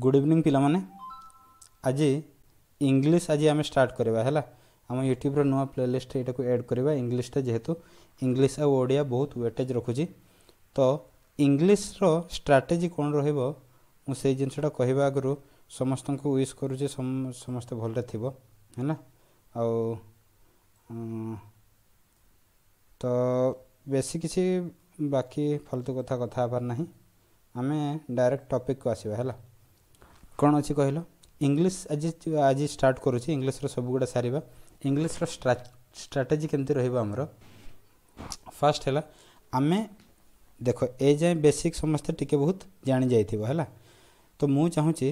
good evening ପିଲାମାନେ ଆଜି English ଆଜି ଆମେ ଷ୍ଟାର୍ଟ କରିବା ହେଲା ଆମ ୟୁଟ୍ୟୁବ୍ର ନୂଆ ପ୍ଲେଲିଷ୍ଟରେ ଏଇଟାକୁ ଆଡ଼୍ କରିବା ଇଂଲିଶଟା ଯେହେତୁ ଇଂଲିଶ ଆଉ ଓଡ଼ିଆ ବହୁତ ୱେଟେଜ୍ ରଖୁଛି ତ ଇଂଲିଶର ଷ୍ଟ୍ରାଟେଜି କ'ଣ ରହିବ ମୁଁ ସେଇ ଜିନିଷଟା କହିବା ଆଗରୁ ସମସ୍ତଙ୍କୁ ୱିଶ୍ କରୁଛି ସମସ୍ତେ ଭଲରେ ଥିବ ହେଲା ଆଉ ତ ବେଶୀ କିଛି ବାକି ଫାଲତୁ କଥା କଥା ହେବାର ନାହିଁ ଆମେ ଡାଇରେକ୍ଟ ଟପିକ୍କୁ ଆସିବା ହେଲା କ'ଣ ଅଛି କହିଲ ଇଂଲିଶ ଆଜି ଆଜି ଷ୍ଟାର୍ଟ କରୁଛି ଇଂଲିଶର ସବୁଗୁଡ଼ା ସାରିବା ଇଂଲିଶର ଷ୍ଟ୍ରାଟେଜି କେମିତି ରହିବ ଆମର ଫାର୍ଷ୍ଟ ହେଲା ଆମେ ଦେଖ ଏ ଯାଏଁ ବେସିକ୍ ସମସ୍ତେ ଟିକେ ବହୁତ ଜାଣିଯାଇଥିବ ହେଲା ତ ମୁଁ ଚାହୁଁଛି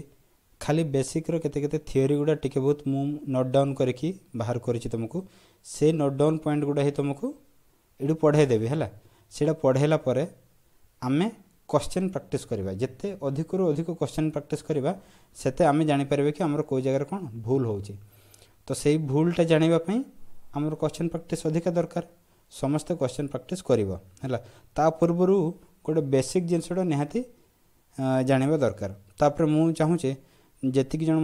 ଖାଲି ବେସିକ୍ର କେତେ କେତେ ଥିଓରି ଗୁଡ଼ା ଟିକେ ବହୁତ ମୁଁ ନୋଟ୍ ଡାଉନ୍ କରିକି ବାହାର କରିଛି ତୁମକୁ ସେ ନୋଟ୍ ଡାଉନ୍ ପଏଣ୍ଟ ଗୁଡ଼ା ହିଁ ତୁମକୁ ଏଠୁ ପଢ଼େଇ ଦେବି ହେଲା ସେଇଟା ପଢ଼େଇଲା ପରେ ଆମେ क्वेश्चन प्राक्ट करवा जिते अधिक रु अधिक क्वेश्चन प्राक्टिस करवा सेते आम जापर कि आमर कोई जगार कौन भूल हो तो से भूलटा जानवापी आम क्वेश्चन प्राक्ट अधिका दरकार ସମସ୍ତେ क्वेश्चन प्राक्ट କରିବ ହେଲା ତା बेसिक ଗୋଟେ ବେସିକ୍ ଜିନିଷଟା ନିହାତି ଜାଣିବା ଦରକାର ତାପରେ ମୁଁ ଚାହୁଁଛି ଯେତିକି ଜଣ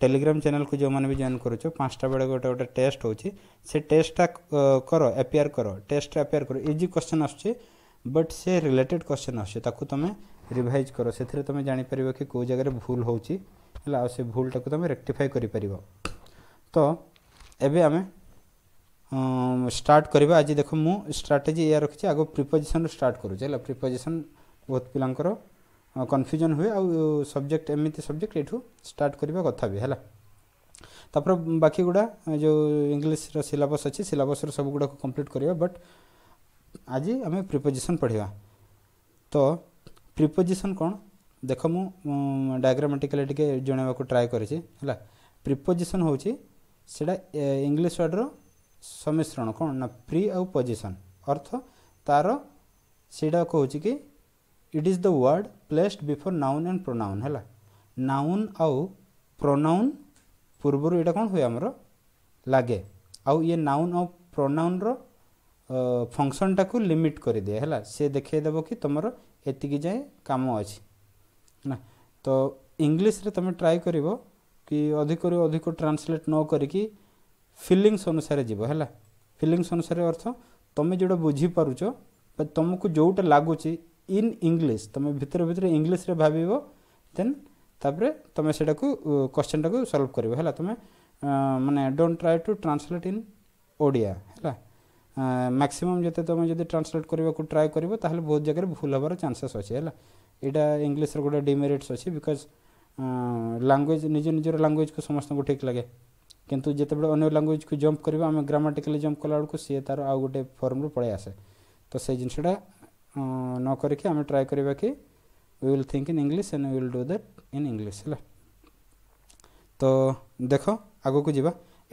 टेलीग्राम चैनल को जो मैंने भी जॉन करुच पांचटा बेल गोटे गोटे टेस्ट हो टेस्टा कर एपेयर कर टेस्ट एपेयर कर इजी क्वेश्चन आस बट से रिलेटेड क्वेश्चन आसो तुम रिभाइज कर से तुम जापर कि कौ जगार भूल हो से भूलटा को तुम रेक्टिफाई कर तो ये आम स्टार्ट करवा आज देख मु स्ट्राटेजी या रखी आगे प्रिपोजिशन स्टार्ट करुच्छे प्रिपोजिशन बहुत पिलांर କନଫ୍ୟୁଜନ୍ ହୁଏ ଆଉ ସବଜେକ୍ଟ ଏମିତି ସବଜେକ୍ଟ ଏଠୁ ଷ୍ଟାର୍ଟ କରିବା କଥା ବି ହେଲା ତାପରେ ବାକି ଗୁଡ଼ା ଯେଉଁ ଇଂଲିଶର ସିଲାବସ୍ ଅଛି ସିଲାବସ୍ର ସବୁଗୁଡ଼ାକୁ କମ୍ପ୍ଲିଟ୍ କରିବା ବଟ୍ ଆଜି ଆମେ ପ୍ରିପୋଜିସନ୍ ପଢ଼ିବା ତ ପ୍ରିପୋଜିସନ୍ କ'ଣ ଦେଖ ମୁଁ ଡାୟଗ୍ରାମାଟିକାଲି ଟିକେ ଜଣାଇବାକୁ ଟ୍ରାଏ କରିଛି ହେଲା ପ୍ରିପୋଜିସନ୍ ହେଉଛି ସେଇଟା ଇଂଲିଶ ୱାର୍ଡ଼ର ସମିଶ୍ରଣ କ'ଣ ନା ପ୍ରି ଆଉ ପୋଜିସନ୍ ଅର୍ଥ ତା'ର ସେଇଟା କହୁଛି କି it is the word placed before noun and pronoun है नाउन आउ प्रोनाउन पूर्व ये कौन हुए आमर लगे आउ ये नाउन आउ प्रोनाउन रो फंक्शन को लिमिट कर दिए है सी देखेदेव कि तुम एति जाए कम अच्छी ना तो इंग्लीश रे तुम ट्राए कर कि अधिक अधिक ट्रांसलेट न करी फिलिंगस अनुसार जीव है फिलिंगस अनुसार अर्थ तुम्हें जोड़ा बुझीप तुमको जोटा लगुच ইন ইংলিশ তুমি ভিতরে ভিতরে ইংলিশে ভাবিব দেন তাপরে তুমি সেটাকে কোশ্চেনটাকে সলভ করব হল তুমি মানে don't try to translate in Odia হল ম্যাক্সিমম যেতে তুমি যদি ট্রান্সলেট করা ট্রাই করব তাহলে বহু জায়গায় ভুল হবার চান্সেস অছে হল এটা ইংলিশর গোটে ডিমেরিটস অছে বিকজ ଲାଙ୍ଗୁଏଜ୍ ନିଜ ନିଜର ଲାଙ୍ଗୁଏଜ୍କୁ ସମସ୍ତଙ୍କୁ ଠିକ୍ ଲାଗେ କିନ୍ତୁ ଯେତେବେଳେ ଅନ୍ୟ ଲାଙ୍ଗୁଏଜ୍କୁ ଜମ୍ପ କରିବା ଆମେ ଗ୍ରାମାଟିକାଲି ଜମ୍ପ କଲାବେଳକୁ ସିଏ ତା'ର ଆଉ ଗୋଟେ ଫର୍ମରୁ ପଳାଇ ଆସେ ତ ସେଇ ଜିନିଷଟା न करके आम ट्राए करवा कि will think in English and will do that in English है तो देख आग को जी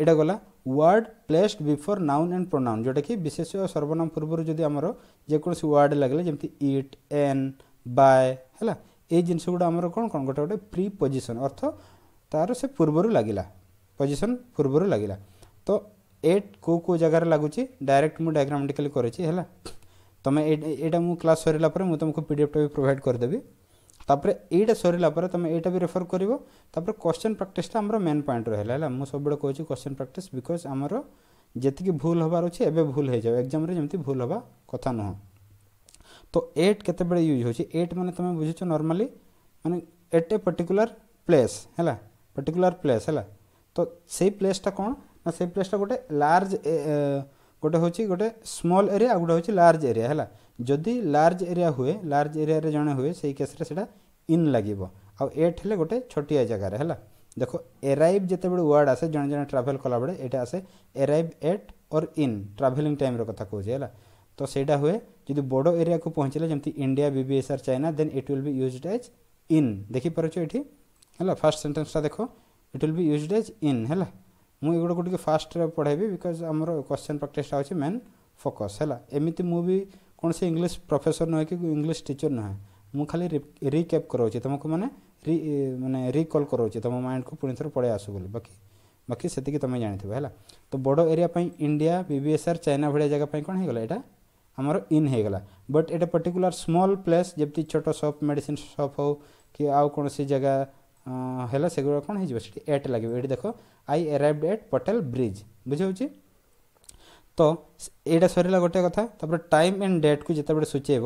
एटा गला word placed before noun and pronoun जोटा कि विशेष सर्वनाम पूर्व जो आम जेको वार्ड लगे जमी इट एन बाय है ये जिनस गुड़ा कौन कौन गोटे गोटे प्री पोजिशन अर्थ तार से पूर्व लगला पोजिशन पूर्वर लगला तो एट को को जगह लगुच डायरेक्ट मुझे डायग्रामेटिकाली करें है তুমি এটা মু ক্লাস সরিলা পরে মু তোমাকে পিডিএফটা বি প্রোভাইড করিদেবি তাপরে এইটা সরিলা পরে তুমি এইটা বি রেফর করিব তাপরে কোশ্চেন প্র্যাকটিসটা আমার মেন পয়েন্ট রহিলা হলা মু সবুড়ে কইছি কোশ্চেন প্র্যাকটিস বিকজ আমার যেতিকি ভুল হবার অছি এবে ভুল হয়ে যাও এক্সামরে যেমতি ভুল হবা কথা নহ তো এট কেতবে ইউজ হচ্ছে এট মানে তুমি বুঝিছ নর্মালি মানে এট এ পার্টিকুলার প্লেস হলা পার্টিকুলার প্লেস হলা তো সেই প্লেসটা কোণ না সেই প্লেসটা গোটে লার্জ गोटे हूँ गोटे स्मल एरिया गोटे हूँ लार्ज एरिया है जदि लार्ज एरिया हुए लार्ज एरिया जो हुए से केस इन लगे आउ एट गोटे छोटिया जगार है देख एराइव जिते बड़े वार्ड आसे जन जन ट्राभेल कला बड़े ये आसे एराइव एट और इन ट्राभेलींग टाइम कथ कहे है तो सहीटा हुए जब बड़ एरिया पहुँचे जमी India BBSR China then it will use as in देखिपार्च ये फास्ट सेन्टेन्सटा देख it will use as in है मुझे गुटे फास्ट पढ़ेबी बिकज आम क्वेश्चन प्राक्टा हो मेन फोकस है एमती मुझे कौन से इंग्लीश प्रफेसर नुहे कि इंग्लीश टीचर नुहे मुझे खाली रिकेप करोचे तुमको मैंने रि मैंने रिकल करोचे तुम माइंड को पुणी थर पढ़े आस बोली बाकी बाकी से तुम जानव है तो बड़ एरिया इंडिया बीबीएसआर चाइना भाई जगह कौन हो गाला आमर इन हो गला बट ये पर्टिकुला स्मल प्लेस जमी छोट सप मेडिसीन सप हो कि आउ कौन जगह है सेगुड़ कौन हो एट लगे ये देख I arrive at Patel bridge बुझे तो यहाँ सरला गोटे कथा तपर टाइम एंड डेट को जिते बड़े सूचे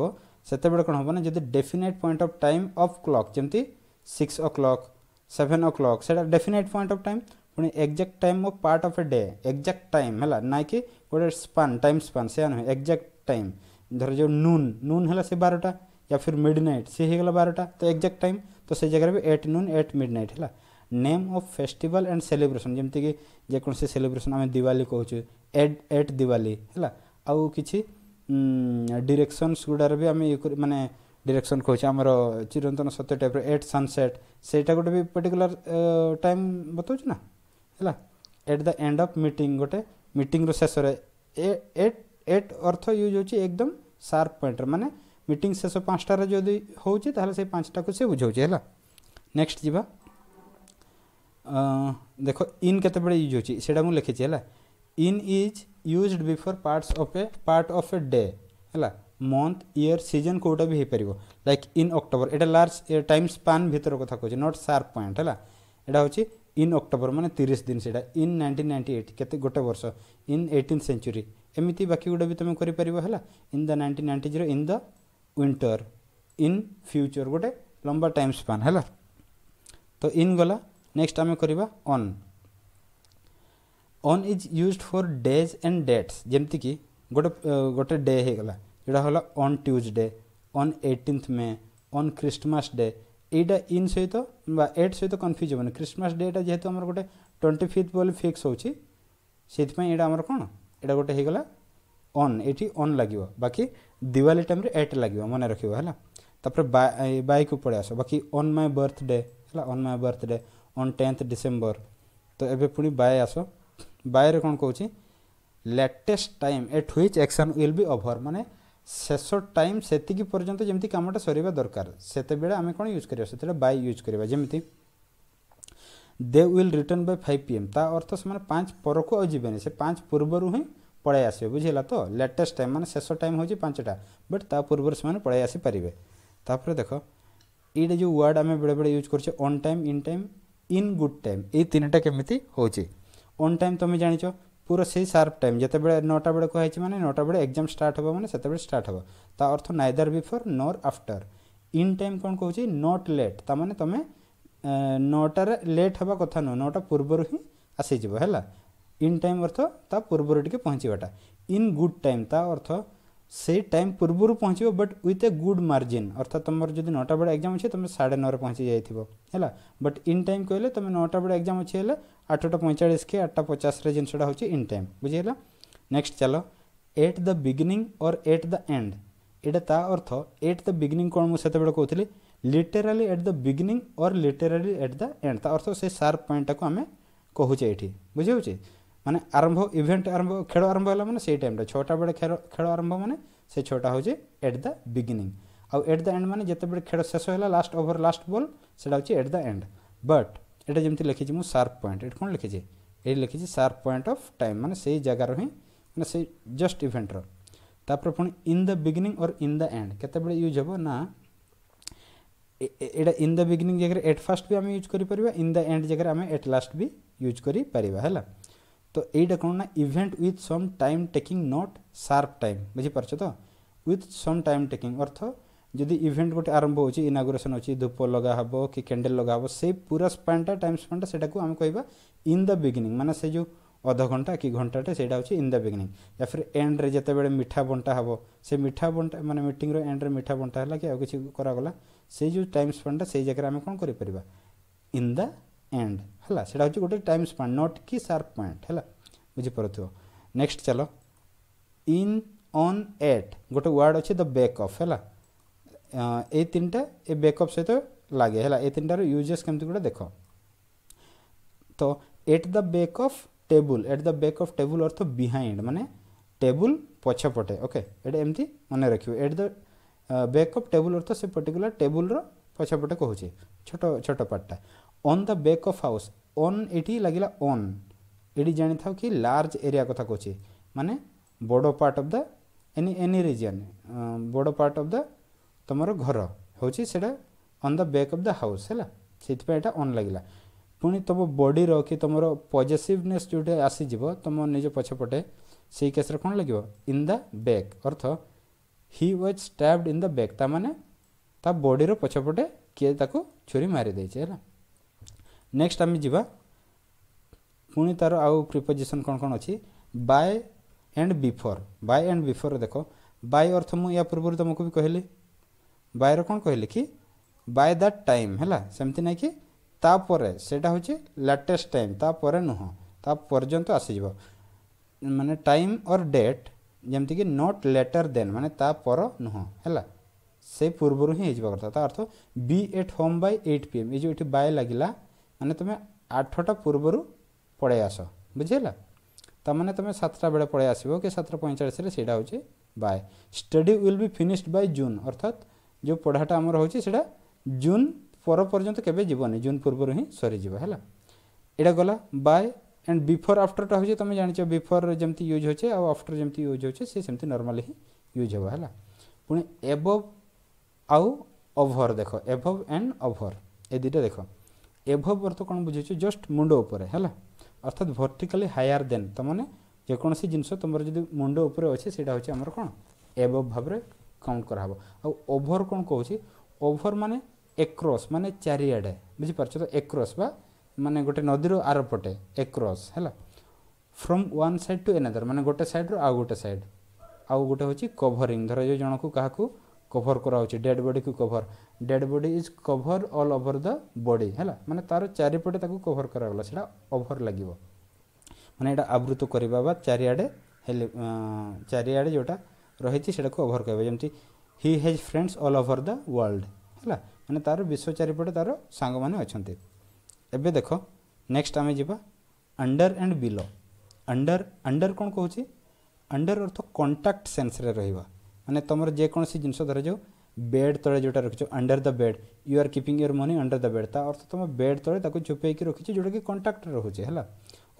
से कौन हम जब जो definite point of time of clock जमी six o'clock seven o'clock से डेफिनेट पॉइंट ऑफ टाइम पुणी exact time of part of a day exact time है ना कि गोटे स्पान टाइम स्पान से नुह एक्जाक्ट टाइम धर जो नून नून है बारटा या फिर मिड नाइट सी हीगला बारटा तो एक्जाक्ट टाइम तो से जगह भी at noon at midnight है name of festival and celebration जमीक जेकोसी सेलिब्रेसन आम दिवाली कौच एट एट दिवाली है आउ कि डीरेक्शनस गुडा भी आम मानने डीरेक्शन कहे आमर चिरंतन सत्य टाइप एट सनसेट से गोटे भी पर्टिकुलर टाइम बताऊ ना है at the end of meet गोटे मीटिंग शेष एट एट अर्थ यूज होदम सार्प शार्प पॉइंट मानने ମିଟିଂ ଶେଷ ପାଞ୍ଚଟାରେ ଯଦି ହେଉଛି ତାହେଲେ ସେଇ ପାଞ୍ଚଟାକୁ ସେ ବୁଝାଉଛି ହେଲା ନେକ୍ସଟ ଯିବା ଦେଖ ଇନ୍ କେତେବେଳେ ୟୁଜ୍ ହେଉଛି ସେଇଟା ମୁଁ ଲେଖିଛି ହେଲା in is used before parts of a part of a day ହେଲା ମନ୍ଥ ଇୟର୍ ସିଜନ୍ କେଉଁଟା ବି ହେଇପାରିବ ଲାଇକ୍ ଇନ୍ ଅକ୍ଟୋବର ଏଇଟା ଲାର୍ଜ ଟାଇମ୍ ସ୍ପାନ୍ ଭିତର କଥା କହୁଛି ନଟ୍ ସାର୍ପ ପଏଣ୍ଟ ହେଲା ଏଇଟା ହେଉଛି ଇନ୍ ଅକ୍ଟୋବର ମାନେ ତିରିଶ ଦିନ ସେଇଟା ଇନ୍ ନାଇଣ୍ଟିନ୍ ନାଇଣ୍ଟି ଏଇଟ୍ କେତେ ଗୋଟେ ବର୍ଷ ଇନ୍ ଏଇଟିନ୍ ସେଞ୍ଚୁରୀ ଏମିତି ବାକି ଗୁଡ଼ା ବି ତୁମେ କରିପାରିବ ହେଲା in the nineteen ninety zero in the winter in future ଗୋଟେ ଲମ୍ବା ଟାଇମ୍ ସ୍ପାନ୍ ହେଲା ତ ଇନ୍ ଗଲା ନେକ୍ସଟ ଆମେ କରିବା on on is used for days and dates ଯେମିତିକି ଗୋଟେ ଗୋଟେ ଡେ ହେଇଗଲା ଯେଉଁଟା ହେଲା on Tuesday on eighteenth May on Christmas day ଏଇଟା ଇନ୍ ସହିତ ବା ଏଟ୍ ସହିତ କନଫ୍ୟୁଜ୍ ହେବନି ଖ୍ରୀଷ୍ଟମାସ ଡେଟା ଯେହେତୁ ଆମର ଗୋଟେ ଟ୍ୱେଣ୍ଟି ଫିଫ୍ଥ ବୋଲି ଫିକ୍ସ ହେଉଛି ସେଇଥିପାଇଁ ଏଇଟା ଆମର କ'ଣ ଏଇଟା ଗୋଟେ ହେଇଗଲା अन् ये अन् लगे बाकी दिवाली टाइम एट लगे मन रखा है तपर बैक पड़े आस बाकी अन् माइ बर्थडे है on my birthday on tenth December तो ये पुणी बाय आस बाय कौन कौन latest time at which action will be over मानने शेष टाइम से पर्यटन जमी कमटा सर दरकार से आम कौन यूज कर बाय यूज करवा जमी they will return by five P M ता अर्थ से पाँच पर को जीवे से पाँच पूर्व हिं पलै आस बुझेगा तो लेटेस्ट टाइम मान शेष टाइम हूँ पांचटा बट तापूर्व से पलै आसपारे देख ये जो वार्ड आम बेले बेले यूज कर time in time in good time ये तीन टा के होन टाइम तुम्हें जाच पूरा से सार्प टाइम जिते बटा बेले कह मैंने नौटा बेले एक्जाम स्टार्ट हाँ मैंने से स्टार्ट हाँ ता अर्थ neither before nor after in time कौन कौन नट लेट ता मैंने तुम नौटार लेट हाँ कथ नु नौटा पूर्वर ही आसीज है इन टाइम अर्थ ता पूर्व टे पहुँचवाटा इन गुड टाइम ता अर्थ से टाइम पूर्व पहुँच but with a good margin अर्थात तुम जो नौटा बड़े एक्जाम अच्छे तुम साढ़े नौ पहुँची जाइव है बट इन टाइम कह तुम नौटा बड़े एग्जाम अच्छे आठटा पैंचाश के आठटा पचास जिनसा होन टाइम बुझेगा नेक्स्ट चल एट द बिगनिंग और एट द एंड ये ता अर्थ एट द बिगिनिंग कौन मुझे कहती लिटेराली एट द बिगिनिंग और लिटेराली एट द एंड अर्थ से सार्प पॉइंटा को आम कहे ये बुझे माने आरंभ इवेंट आरंभ खेल आरंभ होगा मैंने से टाइम छोटा बेल खेल खेल आरंभ मैंने से छोटा हूँ एट द बिगिनिंग आउ एट द एंड मैंने जिते बड़े खेल शेष होगा लास्ट ओवर लास्ट बल से एट द एंड बट ये जमी लिखी मुझे सार्प पॉइंट ये कौन लिखी ये लिखी सार्प पॉइंट अफ टाइम मैंने से जगार हिं मैंने से जस्ट इवेंटर तापर पुणी इन द बिगिनिंग और इन द एंड के यूज हे ना यहाँ इन द बिगिनिंग जगह एट फास्ट भी आम यूज करपर इन द एंड जगह आम एट लास्ट भी यूज करपर है तो यहीटा कौन ना इवेंट ओथ some time taking not sharp time बुझिपार तो विथ सम टाइम टेकिंग अर्थ जदि इवेंट गोटे आरंभ हो इनाग्रेसन अच्छी धूप लगा कि कैंडेल लगा से पूरा स्पैनटा टाइम स्पैनटा से आम कह इन द बिगनिंग मैंने से जो अध घंटा कि घंटाटे से इन द बिगिनिंग या फिर एंड रे जिते बड़े मिठा बंटा हे से मिठा बंटा मैंने मीटर एंड रे मिठा बंटा है कि आगे किसी से जो टाइम स्पैनटा से जगह आम कौन कर इन द एंड ହେଲା ସେଇଟା ହେଉଛି ଗୋଟେ ଟାଇମ୍ ସ୍ପାନ୍ ନଟ୍ କି ସାର୍ପ ପଏଣ୍ଟ ହେଲା ବୁଝିପାରୁଥିବ ନେକ୍ସଟ ଚାଲ ଇନ୍ ଅନ୍ ଏଟ୍ ଗୋଟେ ୱାର୍ଡ଼ ଅଛି ଦ ବ୍ୟାକ୍ଅପ୍ ହେଲା ଏଇ ତିନିଟା ଏ ବ୍ୟାକ୍ଅପ୍ ସହିତ ଲାଗେ ହେଲା ଏଇ ତିନିଟାର ୟୁଜେସ୍ କେମିତି ଗୋଟେ ଦେଖ ତ at the back of table at the back of table ଅର୍ଥ ବିହାଇଣ୍ଡ ମାନେ ଟେବୁଲ୍ ପଛପଟେ ଓକେ ଏଇଟା ଏମିତି ମନେ ରଖିବ at the back of table ଅର୍ଥ ସେ ପର୍ଟିକୁଲାର ଟେବୁଲ୍ର ପଛପଟେ କହୁଛି ଛୋଟ ଛୋଟ ପାର୍ଟଟା on the back of house on ଏଠି ଲାଗିଲା ଅନ୍ ଏଠି ଜାଣିଥାଉ କି ଲାର୍ଜ ଏରିଆ କଥା କହୁଛି ମାନେ ବଡ଼ part of the any any region ବଡ଼ ପାର୍ଟ ଅଫ୍ ଦ ତୁମର ଘର ହେଉଛି ସେଇଟା on the back of the house ହେଲା ସେଥିପାଇଁ ଏଇଟା ଅନ୍ ଲାଗିଲା ପୁଣି ତୁମ ବଡ଼ିର କି ତୁମର ପଜେସିଭନେସ୍ ଯେଉଁଟା ଆସିଯିବ ତୁମ ନିଜ ପଛପଟେ ସେଇ କେସ୍ରେ କ'ଣ ଲାଗିବ ଇନ୍ ଦ ବ୍ୟାକ୍ ଅର୍ଥ he was stabbed in the back ତା ମାନେ ତା ବଡ଼ିର ପଛପଟେ କିଏ ତାକୁ ଛୁରୀ ମାରିଦେଇଛି ହେଲା नेक्स्ट आम जा पुणी तार आउ प्रिपोजिशन कौन कौन अच्छी by and before by and before देख बाय अर्थ मुझ या पूर्व तुमको भी कहली बायर कौन कहले कि बाय दैट टाइम है सेमती ना कि सेटा हूँ लाटेस्ट टाइम तापर नुह ता पर्यत आसीज मान टाइम और डेट जमती कि नॉट लेटर देन मान तापर नुह है से पूर्व हिंसा कथा अर्थ be at home by eight P M ये ये बाय लगला मैंने तुम आठटा पूर्व पड़े आस बुझेगा तमें तुम सतटा बेले पड़े आसो कि सतटा पैंचाशे से by study will be finished by June अर्थात जो पढ़ाटा आमर होता जून पर पर्यटन केवे जून पूर्व ही सरीज है यहाँ गला बाय एंड बिफोर आफ्टरटा हूँ तुम जान बिफोर जमी यूज होफ्टर जमी यूज होती नर्माली ही यूज हे है पुणी एबव आउ ओभर देख एभव एंड ओभर ये दुटा देख ଏଭବ୍ ଅର୍ଥ କ'ଣ ବୁଝୁଛୁ ଜଷ୍ଟ ମୁଣ୍ଡ ଉପରେ ହେଲା ଅର୍ଥାତ୍ ଭର୍ଟିକାଲି ହାୟାର ଦେନ୍ ତୁମମାନେ ଯେକୌଣସି ଜିନିଷ ତୁମର ଯଦି ମୁଣ୍ଡ ଉପରେ ଅଛି ସେଇଟା ହେଉଛି ଆମର କ'ଣ ଏଭବ୍ ଭାବରେ କାଉଣ୍ଟ କରାହେବ ଆଉ ଓଭର କ'ଣ କହୁଛି ଓଭର ମାନେ ଏକ୍ରସ୍ ମାନେ ଚାରିଆଡ଼େ ବୁଝିପାରୁଛ ତ ଏକ୍ରସ୍ ବା ମାନେ ଗୋଟେ ନଦୀର ଆରପଟେ ଏକ୍ରସ୍ ହେଲା from one side to another ମାନେ ଗୋଟେ ସାଇଡ଼୍ରୁ ଆଉ ଗୋଟେ ସାଇଡ଼୍ ଆଉ ଗୋଟେ ହେଉଛି କଭରିଂ ଧରାଯାଉ ଜଣକୁ କାହାକୁ कभर करा डेड बॉडी को cover dead body is cover all over the body है मैंने तार चारिपटे कभर कराला ओभर लगे मैंने यहाँ आवृत करवा चारिड़े चारिड़े जोटा रही कभर करमी he has friends all over the world है मैंने तार विश्व चारिपटे तार सांग मैंने एवं देख नेक्स्ट आम जावा under and below under under कौन कौन अंडर अर्थ कंटाक्ट सेन्स रहा मैंने तुम जेकोसी जिन धर जो बेड तले जो रखी under the bed you are keeping your money under the bed ता अर्थ तुम बेड तले छुपे रखी जोटा कि कंटाक्ट रोचे है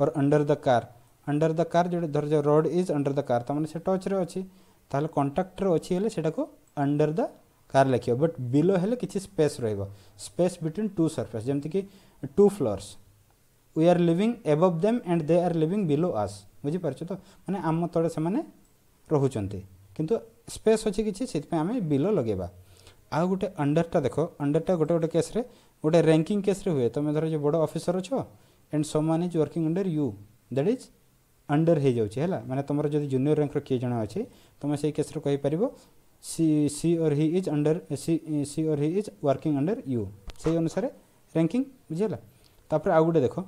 और under the car under the car जो धर जो road is under the car मैंने से टच्रे अच्छी तालोल कंट्राक्टर अच्छी से अंडर द कार लिख बट बिलो हेले किसी स्पेस रपेस बिटवीन टू सरफेस जमीक two floors we are living above them and they are living below us बुझीपार तो मैंने आम तले से रोचार किंतु स्पेस अच्छे किसी आम बिल लगे आउ गोटे अंडरटा देख अंडरटा गोटे गोटे केस्रे गोटे रैंकिंग केस्रे हुए तुम्हें धर जो बड़ अफिसर अच and so man is working under you that is under हो जाए मैंने तुम जो जूनियर रैंक किए जन अच्छे तुम से केस्रे कहीपर सी सी और हि इज अंडर सी सी और हि इज वर्किंग अंडर यू से अनुसार रैंकिंग बुझेगा तापर आउ गोटे देख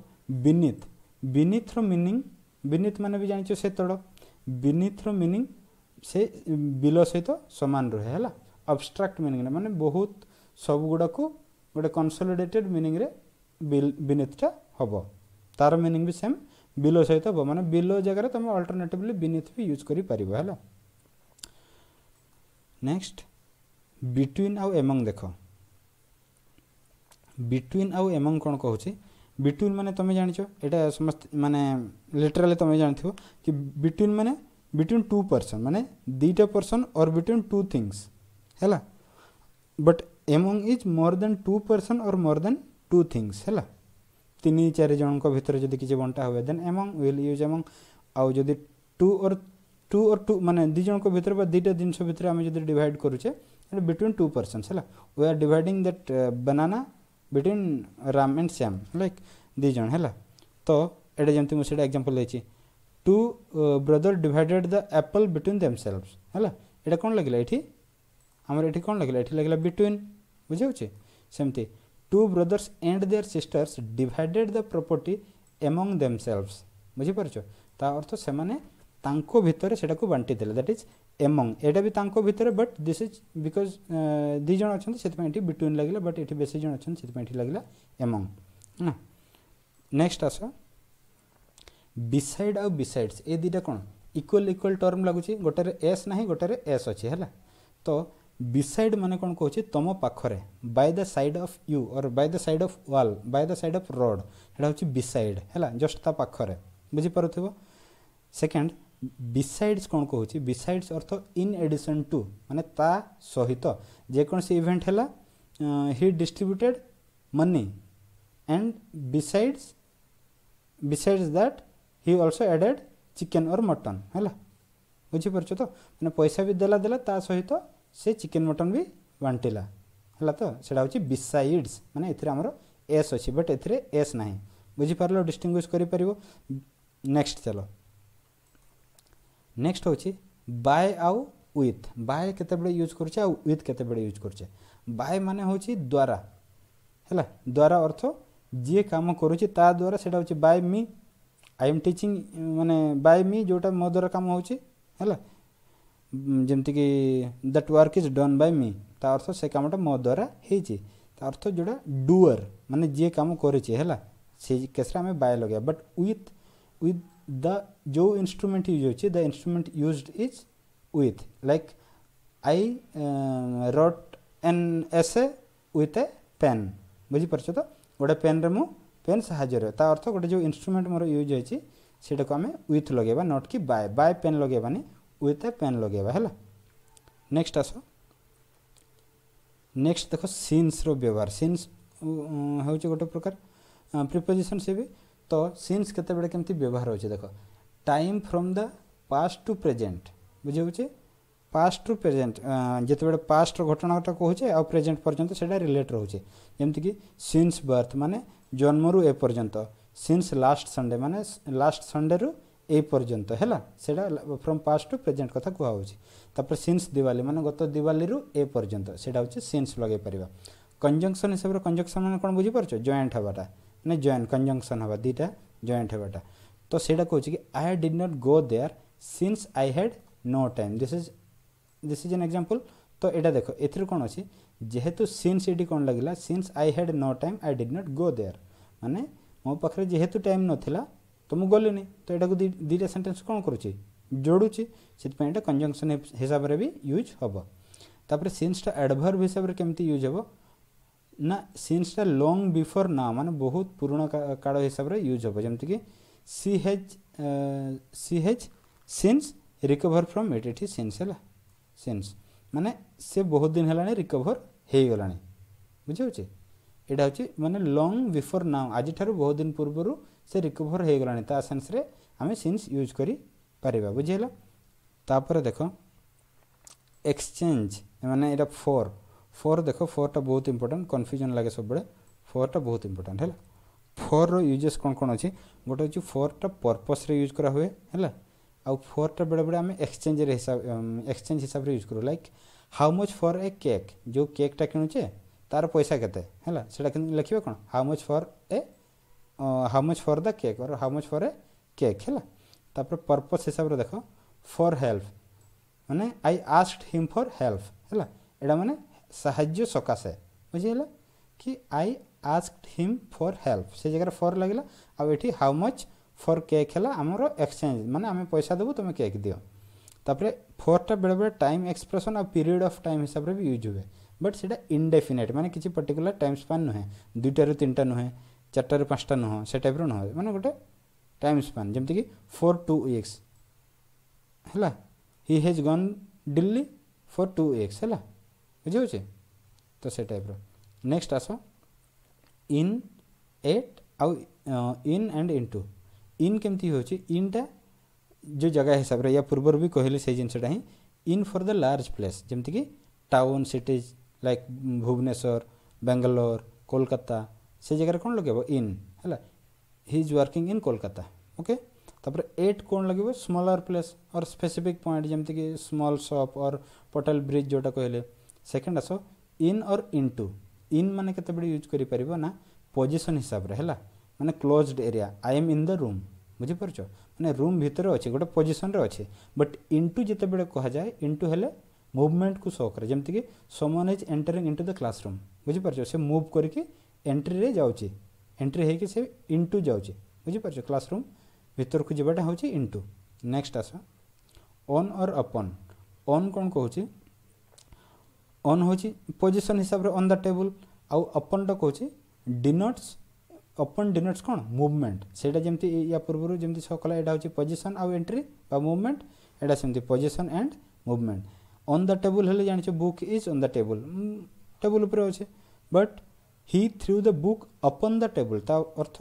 विनीत विनीत रिनिंग विनीत मैंने भी जान से तड़ विनीत रिनिंग से बिल सहित सामान रुहे है अबस्ट्राक्ट मिनिंग मान बहुत सब गुड़ा गोटे कनसलीडेटेड मिनिंग विनीतटा हम तार मिनिंग भी सेम बिलो सहित हम मान बिलो जगह तुम अल्टरनेटिवली विनीत भी यूज कर नेक्स्ट बिटवीन आउ एम देख बिटवीन आउ एम कौन कहे बिटवीन मैंने तुम जाच ये समस्त मानने लिटराली तुम जान कि बिटवीन मैंने बिटवीन टू पर्सन माने दुटा पर्सन और बिटवीन टू थिंग्स है but among is more than two person और मोर देन टू थिंग्स है तीन चारिज भितर जब किसी बंटा हुए then among will use among आदि टू और टू और टू मानने दिज भर दुटा जिनस भितर आम जब डिवाइड करुचे बिटवीन टू पर्सन है we are dividing that banana between Ram and Shyam like these है तो ये जमी मुझे एक्जाम्पल देखिए two brother divided the apple between themselves है এটা কোণ লাগিলা এটি আমার এটি কোণ লাগিলা এটি লাগিলা বিটুইন বুঝি হচ্ছে সেমতি two brothers and their sisters divided the property among themselves বুঝিপারছ তা অর্থ সেমানে তাঙ্ক ভিতরে সেটাকে বাঁটি দেলে দ্যাট ইজ এমং এটা বি তাঙ্ক ভিতরে বট দিস ইজ বিকজ দুই জন অনেক সেপাই এটি বিটুইন লাগিলা বট এটি বেশি জন অনেক সেপাই এটি লাগিলা এমং না নেক্সট আস बिसाइड आउ बिसाइड्स ए दुटा कौन इक्वल इक्वल टर्म लगुच गोटे एस ना गोटे एस अच्छे है तो बिसाइड मान कौन कौन तुम पाखे by the side of you और by the side of wall by the side of road यहाँ हूँ बिसाइड है जस्ट ताखे बुझीपार सेकेंड बिसाइड्स कौन कौन बिसाइड्स अर्थ इन एडिशन टू मान सहित जेकोसी इवेंट है he distributed money and besides besides that he also added chicken और मटन है बुझीपार तो मैंने पैसा भी देला देला ता सहित तो से चिकेन मटन भी बांटिला है तो सीटा हूँ बिसाइड्स मैंने आमर एस अच्छी बट एस एस ना बुझीपार डिस्टिंग कर चल नेक्स्ट हूँ बाय आउ विथ बाय के यूज करुचे आथ के यूज करुचे बाय मैंने हूँ द्वारा है द्वारा अर्थ जी काम करुच्चे ता द्वारा सीटा by me I am teaching मैंने बाय मी जोटा मो द्वारा कम होमती कि that work is done by me ता अर्थ से कमटा मो द्वारा होता अर्थ जो डुअर मानने जी कम करा बाय लगे बट विथ विथ द जो इन्स्ट्रुमेंट यूज हो the instrument use is with like I write an essay with a pen बुझीप गोटे पेन रे मुझे पेन साहर अर्थ गोटे जो इनस्ट्रुमेंट मोर यूज होटाक आम ओथ लगे नट कि बाय बाय पेन लगे ओथ पेन लगे है नेक्स्ट आस नेक्स्ट देख सीन्सर र्यवहार सीन्स हूँ गोटे प्रकार प्रिपोजिशन से भी तो सीन्स केत व्यवहार हो देख time from the past to present बुझे पास टू प्रेजेट जिते बड़े पास्टर घटनाटा कहे आउ प्रेजेट पर्यटन से रिलेट रोचे जमीक सीन्स बर्थ मानने जन्म जन्मरु एपर्त सिंस लास्ट संडे मान लास्ट संडे रु ए पर्यंत है फ्रम पास्ट टू प्रेजेट कथ कहपर सिंस दिवाली मैंने गत दिवाली ए सेटा हूँ सिंस लगे पार्बा कंजक्शन हिसाब से कंजक्शन मैंने कौन बुझीपार जयंट हाँटा मैंने जयंट कंजक्शन हाँ दुटा जयंट हाँटा तो सीटा कह I did not go there since I had no time this is this is an example तो यहाँ देख ए कौन अच्छी ଯେହେତୁ ସିନ୍ସ ଏଠି କ'ଣ ଲାଗିଲା since I had no time I did not go there ମାନେ ମୋ ପାଖରେ ଯେହେତୁ ଟାଇମ୍ ନଥିଲା ତ ମୁଁ ଗଲିନି ତ ଏଟାକୁ ଦୁଇଟା ସେଣ୍ଟେନ୍ସ କ'ଣ କରୁଛି ଯୋଡ଼ୁଛି ସେଥିପାଇଁ ଏଇଟା କଞ୍ଜଙ୍କସନ୍ ହିସାବରେ ବି ୟୁଜ୍ ହେବ ତାପରେ ସିନ୍ସଟା ଆଡ଼ଭର୍ଭ ହିସାବରେ କେମିତି ୟୁଜ୍ ହେବ ନା ସିନ୍ସଟା ଲଙ୍ଗ୍ ବିଫୋର୍ ନା ମାନେ ବହୁତ ପୁରୁଣା କାଳ ହିସାବରେ ୟୁଜ୍ ହେବ ଯେମିତିକି she has she has since recover from it ଏଠି ସିନ୍ସ ହେଲା ସିନ୍ସ ମାନେ ସେ ବହୁତ ଦିନ ହେଲାଣି ରିକଭର୍ ହେଇଗଲାଣି ବୁଝିହେଉଛି ଏଇଟା ହେଉଛି ମାନେ ଲଙ୍ଗ୍ ବିଫୋର୍ ନାଓ ଆଜିଠାରୁ ବହୁତ ଦିନ ପୂର୍ବରୁ ସେ ରିକଭର୍ ହେଇଗଲାଣି ତା ସେନ୍ସରେ ଆମେ ସିନ୍ସ ୟୁଜ୍ କରିପାରିବା ବୁଝିହେଲା ତାପରେ ଦେଖ ଏକ୍ସଚେଞ୍ଜ ମାନେ ଏଇଟା ଫୋର୍ ଫୋର୍ ଦେଖ ଫୋର୍ଟା ବହୁତ ଇମ୍ପୋର୍ଟାଣ୍ଟ କନଫ୍ୟୁଜନ୍ ଲାଗେ ସବୁବେଳେ ଫୋର୍ଟା ବହୁତ ଇମ୍ପୋର୍ଟାଣ୍ଟ ହେଲା ଫୋର୍ର ୟୁଜେସ୍ କ'ଣ କ'ଣ ଅଛି ଗୋଟେ ହେଉଛି ଫୋର୍ଟା ପର୍ପସ୍ରେ ୟୁଜ୍ କରାହୁଏ ହେଲା ଆଉ ଫୋର୍ଟା ବେଳେବେଳେ ଆମେ ଏକ୍ସଚେଞ୍ଜରେ ହିସାବ ଏକ୍ସଚେଞ୍ଜ ହିସାବରେ ୟୁଜ୍ କରୁ like how much for a cake जो केक्टा किणुचे तार पैसा केते हला सेटा how much for a how much for the cake और how much for a cake हला तापर पर्पस हिसाब से देख फर हेल्प माने I ask him for help है एडा माने सहाय्य सकासे बुझिला कि I ask him for help से जगह फर लगे आठ हाउ मच फर केक हला हमरो एक्सचेंज माने पैसा देव तुम केक् दियो तापर फोर्टा बेले बेले टाइम एक्सप्रेसन आ पीरियड अफ टाइम हिसाब से भी यूज हुए बट से इनडेफिनेट मैंने किसी पर्टिकुला टाइम स्पान नुहे दुईटू तीन टा नुहे चार पाँचटा नुह से टाइप रुह मैंने गोटे टाइम स्पान जमीक फोर टू एक्स है he has gone Delhi for two एक्स है बुझे तो से टाइप रेक्सट आस इन एट आउ इन एंड इन टू इन केमती हो इनटा जो जगह हिसाब से या पूर्व भी कहली से जिनटा ही in for the large place जमीक town cities like Bhubaneswar Bangalore Kolkata से जगह कौन लगे इन है he is working in Kolkata okay तापर एट कौन लगे स्मलर प्लेस और स्पेसिफिक पॉइंट जमीक स्मल सप और पटेल ब्रिज जोटा कहले सेकेंड आस इन और इन टू इन मैंने के यूज कर पोजिशन हिसाब से है मैंने close area I am in the room बुझीपार मैंने रूम भितर अच्छे गोटे पोजिशन अच्छे बट इंटु जिते बड़े कह जाए इंटु हेले मुवमेंट को सो कै जमीक समन is entering into the class room बुझिपार से मुव करके एंट्री जाऊँचे एंट्री हो इंटु जाऊे बुझिपार क्लास रूम भितर को जीवाटा हूँ इंटु नेक्स्ट आस ऑन और अपन ऑन कौन कौन ऑन हूँ पोजिशन हिसाब से ऑन द टेबल आउ अपन टा कौन ଅପନ୍ ଡିନୋଟ୍ସ କ'ଣ ମୁଭମେଣ୍ଟ ସେଇଟା ଯେମିତି ୟା ପୂର୍ବରୁ ଯେମିତି ସୋ କଲା ଏଇଟା ହେଉଛି ପୋଜିସନ୍ ଆଉ ଏଣ୍ଟ୍ରି ବା ମୁଭମେଣ୍ଟ ଏଇଟା ସେମିତି position and movement on the table ହେଲେ ଜାଣିଛୁ book is on the table table ଉପରେ ଅଛି but he threw the book up on the table ତା ଅର୍ଥ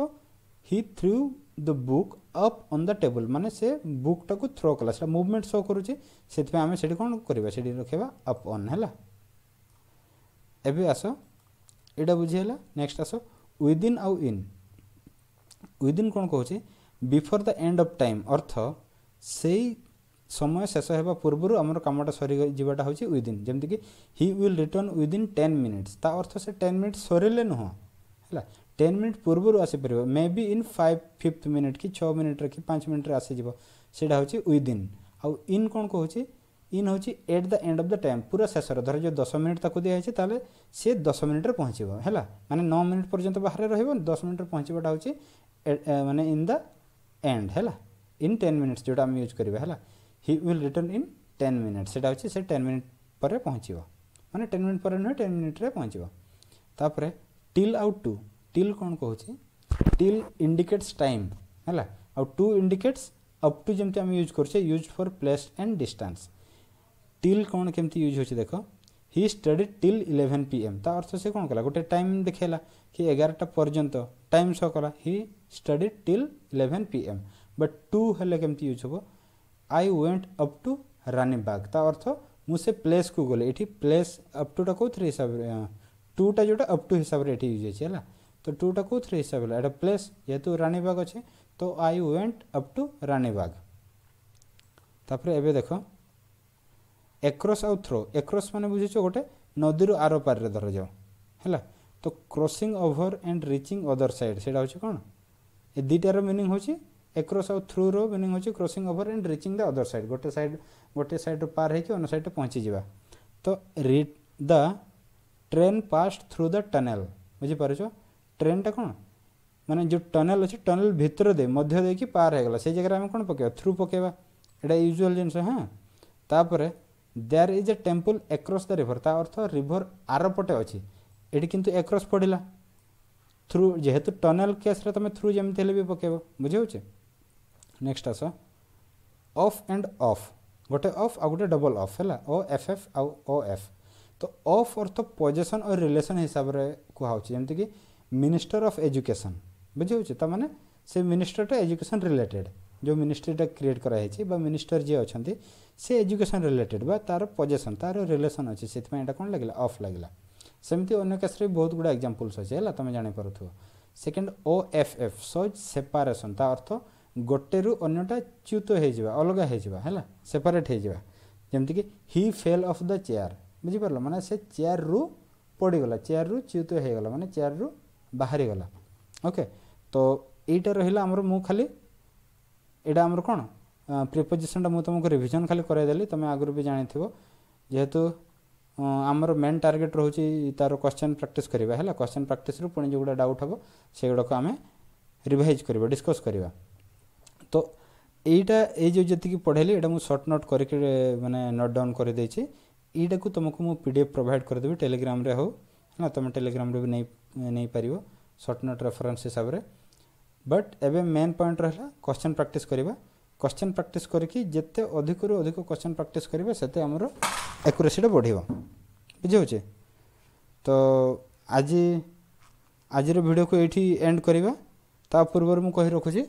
he threw the book up on the table ମାନେ ସେ ବୁକ୍ଟାକୁ ଥ୍ରୋ କଲା ସେଇଟା ମୁଭମେଣ୍ଟ ସୋ କରୁଛି ସେଥିପାଇଁ ଆମେ ସେଠି କ'ଣ କରିବା ସେଠି ରଖିବା ଅପ୍ ଅନ୍ ହେଲା ଏବେ ଆସ ଏଇଟା ବୁଝି ହେଲା ନେକ୍ସଟ ଆସ ୱିଦିନ୍ ଆଉ ଇନ୍ ୱିଦିନ୍ କ'ଣ କହୁଛି before the end of time ଅର୍ଥ ସେଇ ସମୟ ଶେଷ ହେବା ପୂର୍ବରୁ ଆମର କାମଟା ସରିଯିବାଟା ହେଉଛି ୱିଦିନ୍ ଯେମିତିକି he will return within ten minutes ତା ଅର୍ଥ ସେ ଟେନ୍ ମିନିଟ୍ ସରିଲେ ନୁହଁ ହେଲା ଟେନ୍ ମିନିଟ୍ ପୂର୍ବରୁ ଆସିପାରିବ may be in five fifth minute କି ଛଅ ମିନିଟ୍ରେ କି ପାଞ୍ଚ ମିନିଟ୍ରେ ଆସିଯିବ ସେଇଟା ହେଉଛି ୱିଦିନ୍ ଆଉ ଇନ୍ କ'ଣ କହୁଛି इन हूँ at the end of the time पूरा शेष धर जो दस मिनिट तक दिखाई है सी दस मिनिट्रे पहुँच है मैंने नौ मिनिट पर्यंत बाहर रह दस मिनिट्रे पहुँचवाटा हूँ मैंने इन द एंड है इन टेन मिनिट्स जो यूज करवा है he will return in ten minutes से टेन मिनिट पर पहुँच मैंने टेन मिनिट पर नुह टेन मिनिट्रे पहुँच तापर टिल आउ टू टिल कौन कहे टिल इंडिकेट्स टाइम है टू इंडिकेट्स अप टू जमी यूज करूज for place and distance till कौन केमी यूज हो देख he study till eleven P M ता अर्थ से कौन कला गोटे टाइम देखेला कि एगारटा पर्यंत टाइम सो कला he study till eleven P M but to हेले केमती यूज हे I went up to Rani Bagh ता अर्थ मुझसे प्लेस को गले ये प्लेस अप टू टा कौन हिसाब टूटा जो अप टू हिसाब से यूज होगा तो टूटा कौन हिसाब से प्लेस जेहतु रानी बाग अच्छे तो आई वेन्ट अप टू रानी बाग तापर एबे देखो एक्रस आउ थ्रो एक्रस मैंने बुझे गोटे नदी आर पारे धर जाओ है तो crossing over and reaching other side से कौन ए दुईटार मिनिंग हूँ एक्रस आउ थ्रो रिनिंग हूँ crossing over and reaching the other side गोटे सैड गोटे सैड्र पार हो सैड्रे पहुँची जावा तो रि the train pass through the tunnel बुझिपार टा कौन मैंने जो टनेल अच्छे टनेल भितर दे मध्य देखिए पार से जगह आम कौन पकेबा थ्रू पकेबा यूजुआल जिनस हाँ तापर there is a temple across the river ତା ଅର୍ଥ ରିଭର୍ ଆରପଟେ ଅଛି ଏଠି କିନ୍ତୁ ଏକ୍ରସ୍ ପଡ଼ିଲା ଥ୍ରୁ ଯେହେତୁ ଟନେଲ୍ କେସ୍ରେ ତୁମେ ଥ୍ରୁ ଯେମିତି ହେଲେ ବି ପକାଇବ ବୁଝିହେଉଛେ ନେକ୍ସଟ ଆସ ଅଫ୍ ଆଣ୍ଡ ଅଫ୍ ଗୋଟେ ଅଫ୍ ଆଉ ଗୋଟେ ଡବଲ୍ ଅଫ୍ ହେଲା ଓ ଏଫ୍ ଏଫ୍ ଆଉ ଓ ଏଫ୍ ତ ଅଫ୍ ଅର୍ଥ ପଜେସନ୍ ଓ ରିଲେସନ୍ ହିସାବରେ କୁହାହେଉଛି ଯେମିତିକି ମିନିଷ୍ଟର ଅଫ୍ ଏଜୁକେସନ୍ ବୁଝିହେଉଛି ତା'ମାନେ ସେ ମିନିଷ୍ଟରଟା ଏଜୁକେସନ୍ ରିଲେଟେଡ଼୍ जो मिनिस्ट्रीटा क्रिएट कराई बा मिनिस्टर जी अच्छा से एजुकेशन रिलेटेड बा तार पजेसन तार रिलेसन अच्छे से कौन लगे अफ लगे सेमती अन्य केस्रे बहुत गुड़ा एक्जामपल्स अच्छे है तुम जापर सेकेंड ओ एफ एफ सज सेपारेसन ता अर्थ गोटे रु च्युत हो अलग होपरेट सेपरेट कि he fell off the chair बुझिपार मैंने से चेयर रु पड़गला चेयर रु च्युत हो गला मैंने चेयर रु बाहरी गला ओके तो यही रहा आमर खाली এটা আমার কোণ প্রিপোজিশনটা মু তোমাকে রিভিজন খালি করাইদেলি তুমি আগুর বি জাঁথিব যেহেতু আমার মেন টার্গেট রয়েছে তার কোশ্চেন প্র্যাকটিস করা হল কোশ্চেন প্র্যাকটিস পুঁ যেগুলো ডাউট হব সেগুলো আমি রিভাইজ করা ডিসকস করা তো এইটা এই যে যেত পড়াইলি এটা সর্ট নোট করি মানে নোট ডাউন করে দিয়েছি এইটা তুমକୁ ମୁଁ ପି ଡି ଏଫ୍ ପ୍ରୋଭାଇଡ଼ କରିଦେବି ଟେଲିଗ୍ରାମରେ ହେଉ ହେଲା ତୁମେ ଟେଲିଗ୍ରାମରେ ବି ନେଇ ନେଇପାରିବ ସର୍ଟ ନୋଟ୍ ରେଫରେନ୍ସ ହିସାବରେ बट एवं मेन पॉइंट रहा क्वेश्चन प्रैक्टिस करा क्वेश्चन प्रैक्टिस करके जिते अधिक रू अधिक क्वेश्चन प्रैक्टिस करेंगे से आमर एकुरेसीटा बढ़ बुझे तो आज आज भिड को ये एंड करवा पूर्व मुझे रखुची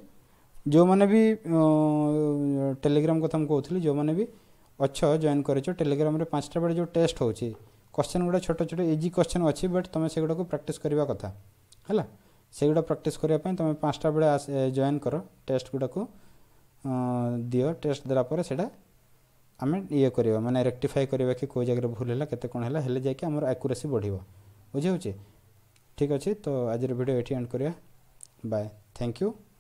जो मैंने भी टेलीग्राम कथा कहूली जो मैंने भी अच्छ जॉन कर टेलीग्राम पांचटा बेले जो टेस्ट होश्चिन गुड़ा छोट छोट इजी क्वेश्चन अच्छी बट तुम सेगुड़ा प्राक्ट करवा कथा है ସେଗୁଡ଼ା ପ୍ରାକ୍ଟିସ୍ କରିବା ପାଇଁ ତୁମେ ପାଞ୍ଚଟା ବେଳେ ଜଏନ୍ କର ଟେଷ୍ଟ ଗୁଡ଼ାକୁ ଦିଅ ଟେଷ୍ଟ ଦେଲା ପରେ ସେଇଟା ଆମେ ଇଏ କରିବା ମାନେ ରେକ୍ଟିଫାଏ କରିବା କି କେଉଁ ଜାଗାରେ ଭୁଲ ହେଲା କେତେ କ'ଣ ହେଲା ହେଲେ ଯାଇକି ଆମର ଆକୁରେସି ବଢ଼ିବ ବୁଝିହେଉଛି ଠିକ୍ ଅଛି ତ ଆଜିର ଭିଡ଼ିଓ ଏଠି ଏଣ୍ଡ କରିବା ବାଏ ଥ୍ୟାଙ୍କ ୟୁ